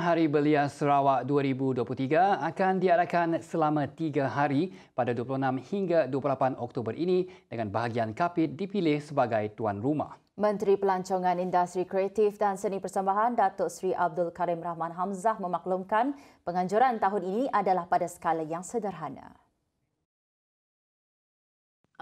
Hari Belia Sarawak 2023 akan diadakan selama tiga hari pada 26 hingga 28 Oktober ini dengan bahagian Kapit dipilih sebagai tuan rumah. Menteri Pelancongan Industri Kreatif dan Seni Persembahan Datuk Sri Abdul Karim Rahman Hamzah memaklumkan penganjuran tahun ini adalah pada skala yang sederhana.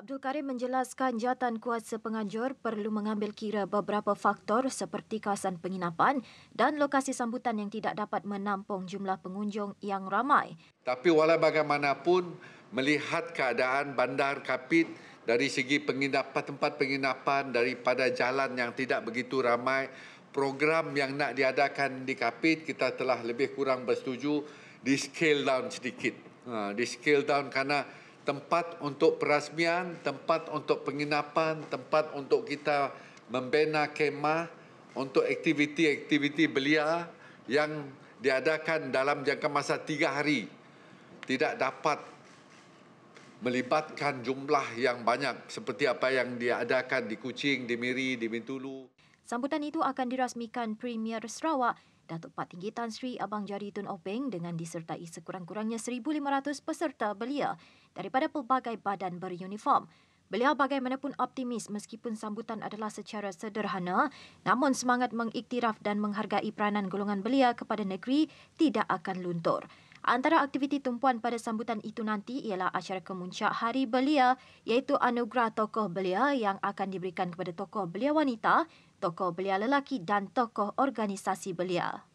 Abdul Karim menjelaskan jatan kuasa penganjur perlu mengambil kira beberapa faktor seperti kawasan penginapan dan lokasi sambutan yang tidak dapat menampung jumlah pengunjung yang ramai. Tapi walau bagaimanapun melihat keadaan bandar Kapit dari segi penginapan tempat penginapan daripada jalan yang tidak begitu ramai program yang nak diadakan di Kapit kita telah lebih kurang bersetuju di scale down sedikit. Ha, di scale down kerana tempat untuk perasmian, tempat untuk penginapan, tempat untuk kita membina kemah untuk aktiviti-aktiviti belia yang diadakan dalam jangka masa tiga hari tidak dapat melibatkan jumlah yang banyak seperti apa yang diadakan di Kuching, di Miri, di Mintulu. Sambutan itu akan dirasmikan Premier Sarawak Datuk Pat Tinggi Tan Sri Abang Jari Tun Openg dengan disertai sekurang-kurangnya 1,500 peserta belia daripada pelbagai badan beruniform. Beliau bagaimanapun optimis meskipun sambutan adalah secara sederhana, namun semangat mengiktiraf dan menghargai peranan golongan belia kepada negeri tidak akan luntur. Antara aktiviti tumpuan pada sambutan itu nanti ialah acara kemuncak Hari Belia iaitu anugerah tokoh belia yang akan diberikan kepada tokoh belia wanita, tokoh belia lelaki dan tokoh organisasi belia.